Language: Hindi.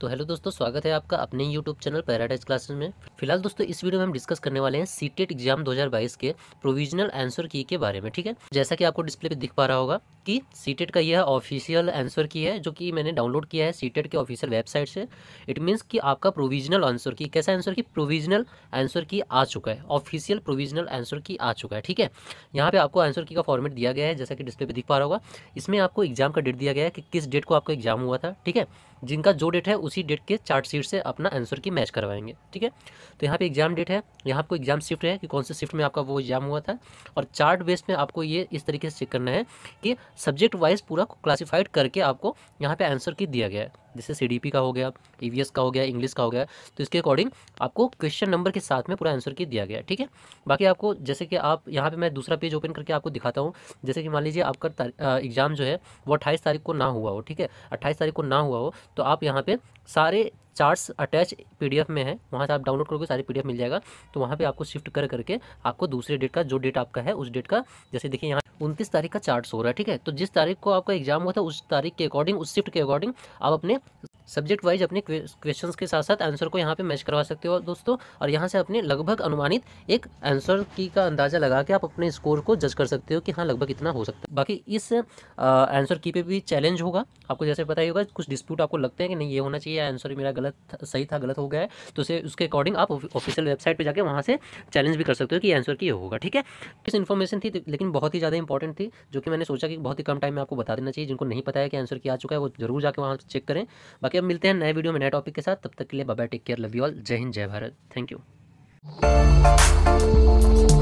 तो हेलो दोस्तों स्वागत है आपका अपने यूट्यूब चैनल पैराडाइज क्लासेस में फिलहाल दोस्तों इस वीडियो में हम डिस्कस करने वाले हैं सी टेट एग्जाम 2022 के प्रोविजनल आंसर की के बारे में ठीक है जैसा कि आपको डिस्प्ले पे दिख पा रहा होगा कि सी टेट e का यह ऑफिशियल आंसर की है जो कि मैंने डाउनलोड किया है सी टेट e के ऑफिशियल वेबसाइट से इट मीन्स कि आपका प्रोविजनल आंसर की कैसा आंसर की प्रोविजनल आंसर की आ चुका है ऑफिशियल प्रोविजनल आंसर की आ चुका है ठीक है यहाँ पर आपको आंसर की का फॉर्मेट दिया गया है जैसा कि डिस्प्ले पर दिख पा रहा होगा इसमें आपको एग्जाम का डेट दिया गया है कि किस डेट को आपका एग्जाम हुआ था ठीक है जिनका जो डेट है उसी डेट के चार्ट शीट से अपना आंसर की मैच करवाएंगे ठीक है तो यहाँ पे एग्जाम डेट है यहाँ आपको एग्जाम शिफ्ट है कि कौन से शिफ्ट में आपका वो एग्जाम हुआ था और चार्ट बेस में आपको ये इस तरीके से चेक करना है कि सब्जेक्ट वाइज पूरा क्लासीफाइड करके आपको यहाँ पर आंसर की दिया गया है जैसे सी का हो गया ई e का हो गया इंग्लिश का हो गया तो इसके अकॉर्डिंग आपको क्वेश्चन नंबर के साथ में पूरा आंसर की दिया गया है ठीक है बाकी आपको जैसे कि आप यहाँ पे मैं दूसरा पेज ओपन करके आपको दिखाता हूँ जैसे कि मान लीजिए आपका एग्ज़ाम जो है वो अट्ठाईस तारीख को ना हुआ हो ठीक है अट्ठाईस तारीख को ना हुआ हो तो आप यहाँ पे सारे चार्ट्स अटैच पीडीएफ में है वहाँ से आप डाउनलोड करोगे सारे पीडीएफ मिल जाएगा तो वहाँ पे आपको शिफ्ट कर करके आपको दूसरे डेट का जो डेट आपका है उस डेट का जैसे देखिए यहाँ उनतीस तारीख का चार्ट हो रहा है ठीक है तो जिस तारीख को आपका एग्जाम हुआ था उस तारीख के अकॉर्डिंग उस शिफ्ट के अकॉर्डिंग आप अपने सब्जेक्ट वाइज अपने क्वेश्चंस के साथ साथ आंसर को यहाँ पे मैच करवा सकते हो दोस्तों और यहाँ से अपने लगभग अनुमानित एक आंसर की का अंदाज़ा लगा के आप अपने स्कोर को जज कर सकते हो कि हाँ लगभग इतना हो सकता है बाकी इस आंसर की पे भी चैलेंज होगा आपको जैसे पता ही होगा कुछ डिस्प्यूट आपको लगते हैं कि नहीं ये होना चाहिए आंसर मेरा गलत सही था गलत हो गया है तो उसे उसके अकॉर्डिंग आप ऑफिशियल वेबसाइट पर जाकर वहाँ से चैलेंज भी कर सकते हो कि आंसर की होगा ठीक है किस इन्फॉर्मेशन थी लेकिन बहुत ही ज़्यादा इंपॉर्टेंट थी जो कि मैंने सोचा कि बहुत ही कम टाइम में आपको बता देना चाहिए जिनको नहीं पता है कि आंसर की आ चुका है वो जरूर जाकर वहाँ चेक करें बाकी अब मिलते हैं नए वीडियो में नए टॉपिक के साथ तब तक के लिए बाबा take care love you all जय हिंद जय भारत थैंक यू